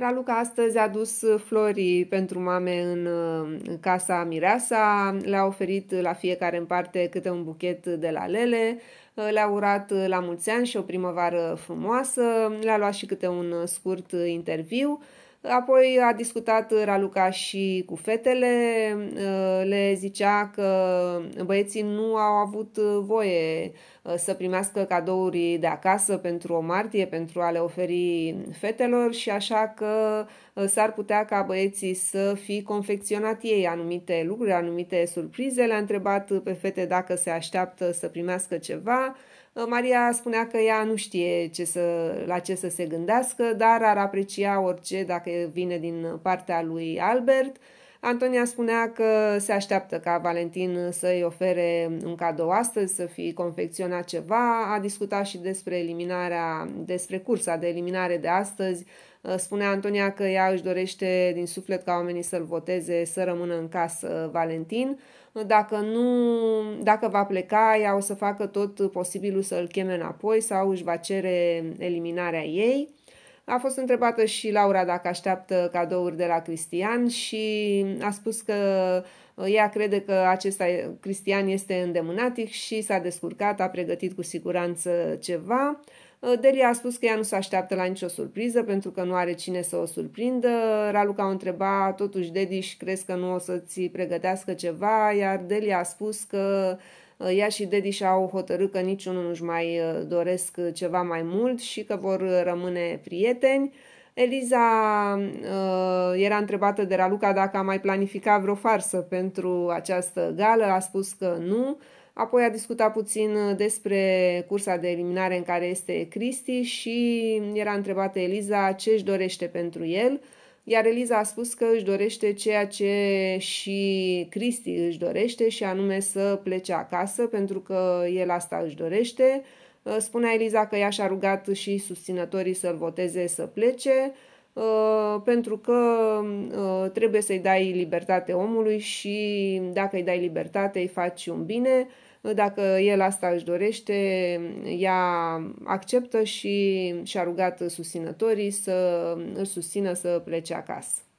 Raluca astăzi a dus uh, flori pentru mame în, uh, în casa Mireasa, le-a oferit uh, la fiecare în parte câte un buchet de la lele, le-a urat la mulți ani și o primăvară frumoasă, le-a luat și câte un scurt interviu Apoi a discutat Raluca și cu fetele, ă, le zicea că băieții nu au avut voie ă, să primească cadouri de acasă pentru o martie, pentru a le oferi fetelor și așa că ă, s-ar putea ca băieții să fi confecționat ei anumite lucruri, anumite surprize. Le-a întrebat pe fete dacă se așteaptă să primească ceva. Maria spunea că ea nu știe ce să, la ce să se gândească, dar ar aprecia orice dacă vine din partea lui Albert. Antonia spunea că se așteaptă ca Valentin să-i ofere un cadou astăzi, să fi confecționat ceva. A discutat și despre eliminarea, despre cursa de eliminare de astăzi. Spunea Antonia că ea își dorește din suflet ca oamenii să-l voteze, să rămână în casă Valentin. Dacă nu, dacă va pleca, ea o să facă tot posibilul să-l cheme înapoi sau își va cere eliminarea ei. A fost întrebată și Laura dacă așteaptă cadouri de la Cristian și a spus că uh, ea crede că acesta Cristian este îndemânatic și s-a descurcat, a pregătit cu siguranță ceva. Uh, Delia a spus că ea nu se așteaptă la nicio surpriză pentru că nu are cine să o surprindă. Raluca a întrebat, totuși Dedi, crezi că nu o să-ți pregătească ceva? Iar Delia a spus că ea și Dedi și-au hotărât că niciunul nu-și mai uh, doresc uh, ceva mai mult și că vor uh, rămâne prieteni. Eliza uh, era întrebată de Raluca dacă a mai planificat vreo farsă pentru această gală, a spus că nu. Apoi a discutat puțin despre cursa de eliminare în care este Cristi și era întrebată Eliza ce își dorește pentru el iar Eliza a spus că își dorește ceea ce și Cristi își dorește și anume să plece acasă pentru că el asta își dorește. Spunea Eliza că ea și-a rugat și susținătorii să-l voteze să plece. Uh, pentru că uh, trebuie să-i dai libertate omului și dacă îi dai libertate îi faci un bine, uh, dacă el asta își dorește, ea acceptă și și-a rugat susținătorii să îl susțină să plece acasă.